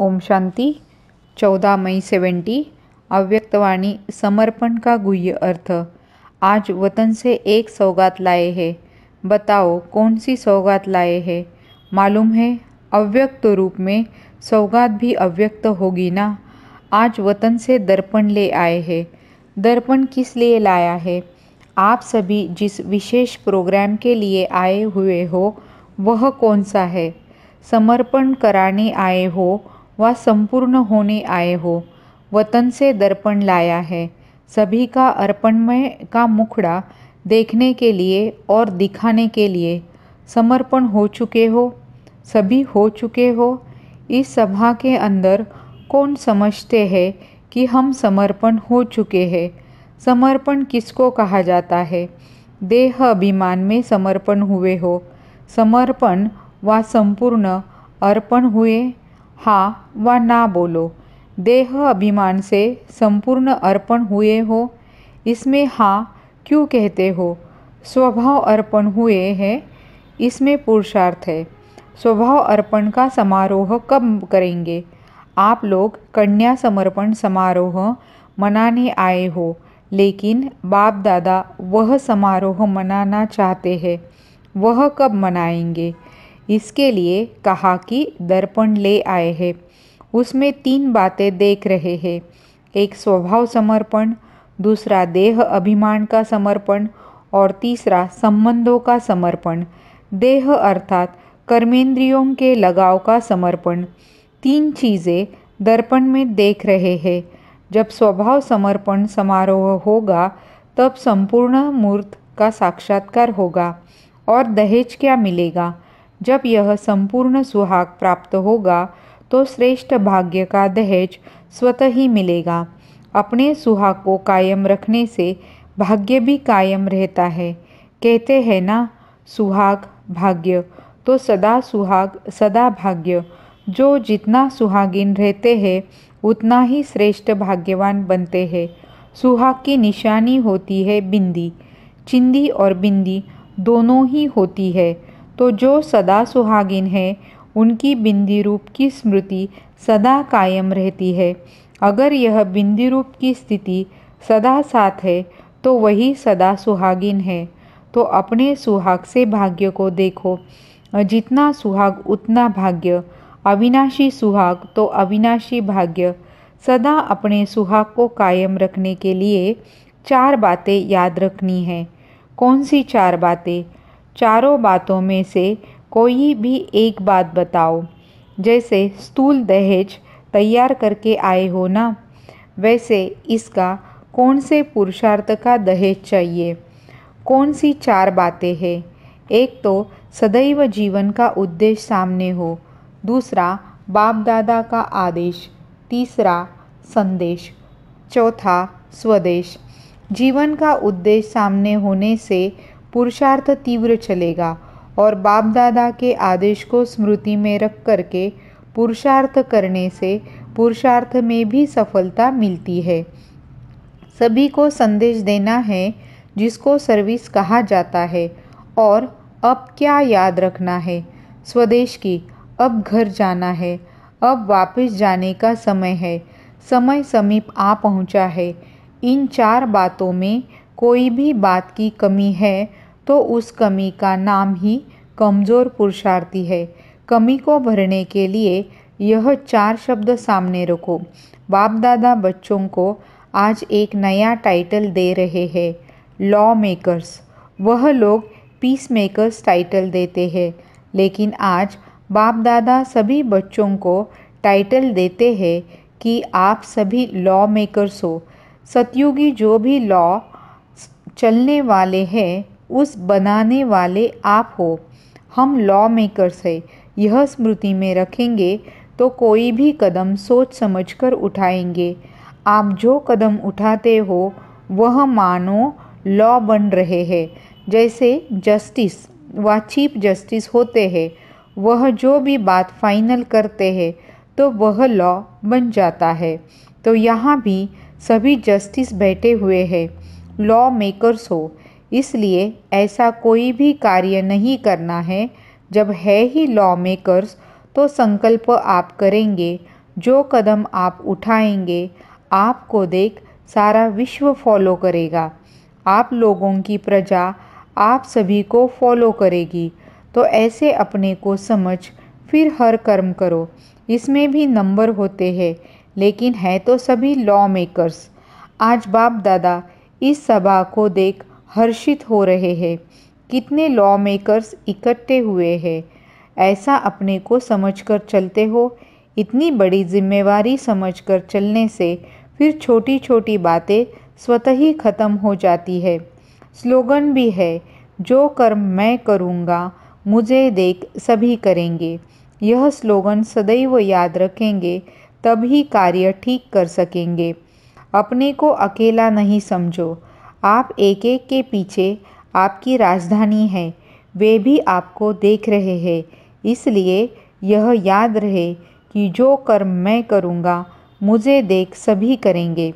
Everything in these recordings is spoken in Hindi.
ओम शांति चौदह मई सेवेंटी अव्यक्तवाणी समर्पण का गुह्य अर्थ आज वतन से एक सौगात लाए है बताओ कौन सी सौगात लाए है मालूम है अव्यक्त रूप में सौगात भी अव्यक्त होगी ना आज वतन से दर्पण ले आए है दर्पण किस लिए लाया है आप सभी जिस विशेष प्रोग्राम के लिए आए हुए हो वह कौन सा है समर्पण कराने आए हो व संपूर्ण होने आए हो वतन से दर्पण लाया है सभी का अर्पणमय का मुखड़ा देखने के लिए और दिखाने के लिए समर्पण हो चुके हो सभी हो चुके हो इस सभा के अंदर कौन समझते हैं कि हम समर्पण हो चुके हैं समर्पण किसको कहा जाता है देह अभिमान में समर्पण हुए हो समर्पण व संपूर्ण अर्पण हुए हाँ व ना बोलो देह अभिमान से संपूर्ण अर्पण हुए हो इसमें हाँ क्यों कहते हो स्वभाव अर्पण हुए हैं इसमें पुरुषार्थ है स्वभाव अर्पण का समारोह कब करेंगे आप लोग कन्या समर्पण समारोह मनाने आए हो लेकिन बाप दादा वह समारोह मनाना चाहते हैं वह कब मनाएंगे इसके लिए कहा कि दर्पण ले आए हैं उसमें तीन बातें देख रहे हैं एक स्वभाव समर्पण दूसरा देह अभिमान का समर्पण और तीसरा संबंधों का समर्पण देह अर्थात कर्मेंद्रियों के लगाव का समर्पण तीन चीज़ें दर्पण में देख रहे हैं जब स्वभाव समर्पण समारोह होगा तब संपूर्ण मूर्त का साक्षात्कार होगा और दहेज क्या मिलेगा जब यह संपूर्ण सुहाग प्राप्त होगा तो श्रेष्ठ भाग्य का दहेज स्वतः ही मिलेगा अपने सुहाग को कायम रखने से भाग्य भी कायम रहता है कहते हैं ना सुहाग भाग्य तो सदा सुहाग सदा भाग्य जो जितना सुहागिन रहते हैं उतना ही श्रेष्ठ भाग्यवान बनते हैं सुहाग की निशानी होती है बिंदी चिंदी और बिंदी दोनों ही होती है तो जो सदा सुहागिन है उनकी बिंदी रूप की स्मृति सदा कायम रहती है अगर यह बिंदी रूप की स्थिति सदा साथ है तो वही सदा सुहागिन है तो अपने सुहाग से भाग्य को देखो जितना सुहाग उतना भाग्य अविनाशी सुहाग तो अविनाशी भाग्य सदा अपने सुहाग को कायम रखने के लिए चार बातें याद रखनी है कौन सी चार बातें चारों बातों में से कोई भी एक बात बताओ जैसे स्थूल दहेज तैयार करके आए हो ना वैसे इसका कौन से पुरुषार्थ का दहेज चाहिए कौन सी चार बातें हैं एक तो सदैव जीवन का उद्देश्य सामने हो दूसरा बाप दादा का आदेश तीसरा संदेश चौथा स्वदेश जीवन का उद्देश्य सामने होने से पुरुषार्थ तीव्र चलेगा और बाप दादा के आदेश को स्मृति में रख करके पुरुषार्थ करने से पुरुषार्थ में भी सफलता मिलती है सभी को संदेश देना है जिसको सर्विस कहा जाता है और अब क्या याद रखना है स्वदेश की अब घर जाना है अब वापस जाने का समय है समय समीप आ पहुंचा है इन चार बातों में कोई भी बात की कमी है तो उस कमी का नाम ही कमज़ोर पुरुषार्थी है कमी को भरने के लिए यह चार शब्द सामने रखो बाप दादा बच्चों को आज एक नया टाइटल दे रहे हैं लॉ मेकर्स वह लोग पीस मेकर्स टाइटल देते हैं लेकिन आज बाप दादा सभी बच्चों को टाइटल देते हैं कि आप सभी लॉ मेकर्स हो सतयुगी जो भी लॉ चलने वाले हैं उस बनाने वाले आप हो हम लॉ मेकर्स है यह स्मृति में रखेंगे तो कोई भी कदम सोच समझकर उठाएंगे आप जो कदम उठाते हो वह मानो लॉ बन रहे हैं जैसे जस्टिस व चीफ जस्टिस होते हैं वह जो भी बात फाइनल करते हैं तो वह लॉ बन जाता है तो यहाँ भी सभी जस्टिस बैठे हुए हैं लॉ मेकर्स हो इसलिए ऐसा कोई भी कार्य नहीं करना है जब है ही लॉ मेकर्स तो संकल्प आप करेंगे जो कदम आप उठाएंगे आपको देख सारा विश्व फॉलो करेगा आप लोगों की प्रजा आप सभी को फॉलो करेगी तो ऐसे अपने को समझ फिर हर कर्म करो इसमें भी नंबर होते हैं लेकिन है तो सभी लॉ मेकर्स आज बाप दादा इस सभा को देख हर्षित हो रहे हैं कितने लॉ मेकर्स इकट्ठे हुए हैं ऐसा अपने को समझकर चलते हो इतनी बड़ी जिम्मेवारी समझकर चलने से फिर छोटी छोटी बातें स्वतः ही खत्म हो जाती है स्लोगन भी है जो कर्म मैं करूँगा मुझे देख सभी करेंगे यह स्लोगन सदैव याद रखेंगे तभी कार्य ठीक कर सकेंगे अपने को अकेला नहीं समझो आप एक एक के पीछे आपकी राजधानी है वे भी आपको देख रहे हैं इसलिए यह याद रहे कि जो कर्म मैं करूँगा मुझे देख सभी करेंगे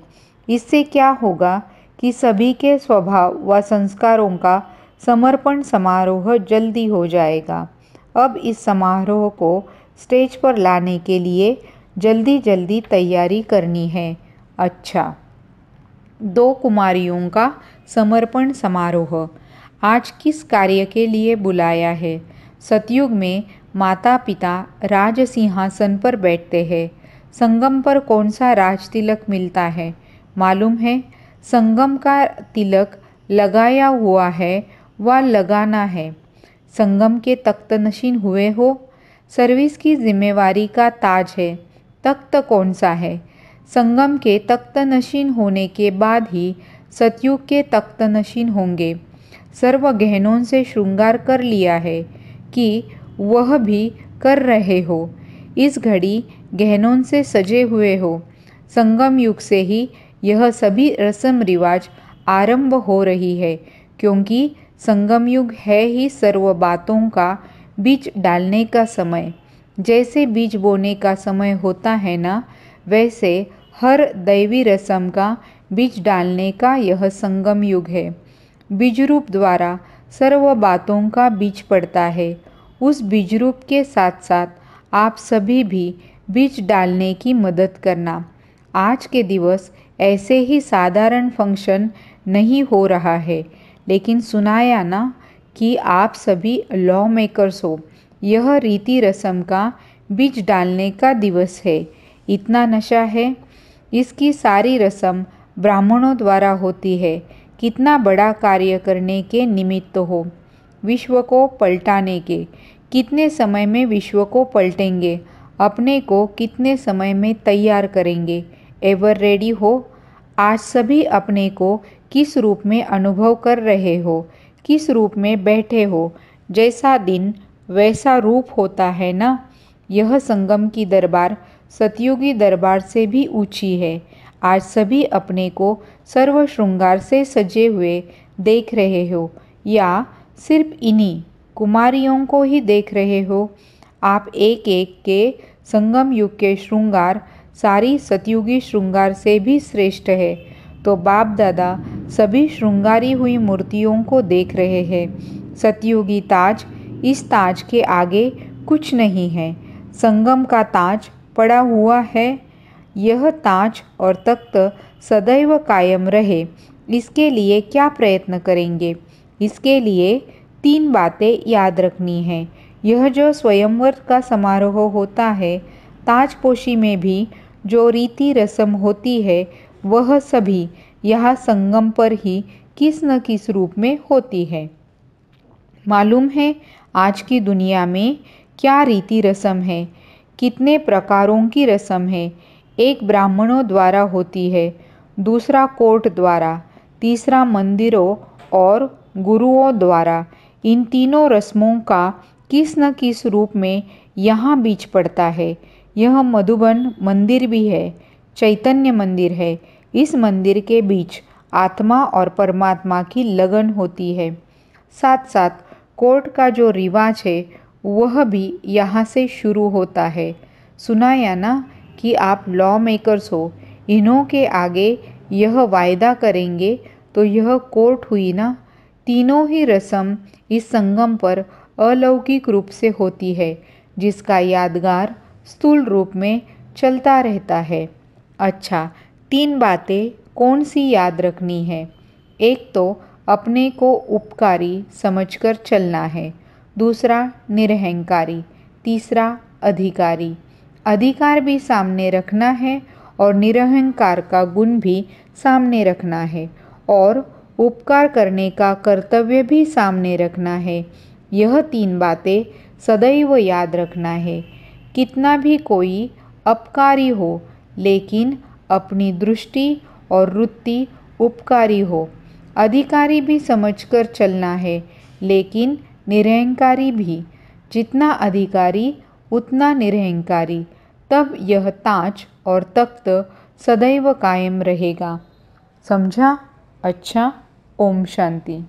इससे क्या होगा कि सभी के स्वभाव व संस्कारों का समर्पण समारोह जल्दी हो जाएगा अब इस समारोह को स्टेज पर लाने के लिए जल्दी जल्दी तैयारी करनी है अच्छा दो कुमारियों का समर्पण समारोह आज किस कार्य के लिए बुलाया है सतयुग में माता पिता राज सिंहासन पर बैठते हैं संगम पर कौन सा राज तिलक मिलता है मालूम है संगम का तिलक लगाया हुआ है व लगाना है संगम के तख्तनशीन हुए हो सर्विस की जिम्मेवारी का ताज है तख्त कौन सा है संगम के तख्तनशीन होने के बाद ही सतयुग के तख्तनशीन होंगे सर्व गहनों से श्रृंगार कर लिया है कि वह भी कर रहे हो इस घड़ी गहनों से सजे हुए हो संगम युग से ही यह सभी रस्म रिवाज आरंभ हो रही है क्योंकि संगम युग है ही सर्व बातों का बीज डालने का समय जैसे बीज बोने का समय होता है ना वैसे हर दैवी रसम का बीज डालने का यह संगम युग है बीज रूप द्वारा सर्व बातों का बीज पड़ता है उस बीज रूप के साथ साथ आप सभी भी बीज डालने की मदद करना आज के दिवस ऐसे ही साधारण फंक्शन नहीं हो रहा है लेकिन सुनाया ना कि आप सभी लॉ मेकर्स हो यह रीति रस्म का बीज डालने का दिवस है इतना नशा है इसकी सारी रस्म ब्राह्मणों द्वारा होती है कितना बड़ा कार्य करने के निमित्त हो विश्व को पलटाने के कितने समय में विश्व को पलटेंगे अपने को कितने समय में तैयार करेंगे एवर रेडी हो आज सभी अपने को किस रूप में अनुभव कर रहे हो किस रूप में बैठे हो जैसा दिन वैसा रूप होता है ना यह संगम की दरबार सतयुगी दरबार से भी ऊंची है आज सभी अपने को सर्व श्रृंगार से सजे हुए देख रहे हो या सिर्फ इन्हीं कुमारियों को ही देख रहे हो आप एक एक के संगम युग के श्रृंगार सारी सतयुगी श्रृंगार से भी श्रेष्ठ है तो बाप दादा सभी श्रृंगारी हुई मूर्तियों को देख रहे हैं सतयुगी ताज इस ताज के आगे कुछ नहीं है संगम का ताज पड़ा हुआ है यह ताज और तख्त सदैव कायम रहे इसके लिए क्या प्रयत्न करेंगे इसके लिए तीन बातें याद रखनी है यह जो स्वयंवर का समारोह होता है ताजपोशी में भी जो रीति रसम होती है वह सभी यह संगम पर ही किस न किस रूप में होती है मालूम है आज की दुनिया में क्या रीति रसम है कितने प्रकारों की रस्म है एक ब्राह्मणों द्वारा होती है दूसरा कोर्ट द्वारा तीसरा मंदिरों और गुरुओं द्वारा इन तीनों रस्मों का किस न किस रूप में यहाँ बीच पड़ता है यह मधुबन मंदिर भी है चैतन्य मंदिर है इस मंदिर के बीच आत्मा और परमात्मा की लगन होती है साथ साथ कोर्ट का जो रिवाज है वह भी यहाँ से शुरू होता है सुना या ना कि आप लॉ मेकर्स हो इन्हों के आगे यह वायदा करेंगे तो यह कोर्ट हुई ना तीनों ही रस्म इस संगम पर अलौकिक रूप से होती है जिसका यादगार स्थूल रूप में चलता रहता है अच्छा तीन बातें कौन सी याद रखनी है एक तो अपने को उपकारी समझकर चलना है दूसरा निरहंकारी तीसरा अधिकारी अधिकार भी सामने रखना है और निरहंकार का गुण भी सामने रखना है और उपकार करने का कर्तव्य भी सामने रखना है यह तीन बातें सदैव याद रखना है कितना भी कोई अपकारी हो लेकिन अपनी दृष्टि और वृत्ति उपकारी हो अधिकारी भी समझकर चलना है लेकिन निरहंकारी भी जितना अधिकारी उतना निरहंकारी तब यह ताज और तख्त सदैव कायम रहेगा समझा अच्छा ओम शांति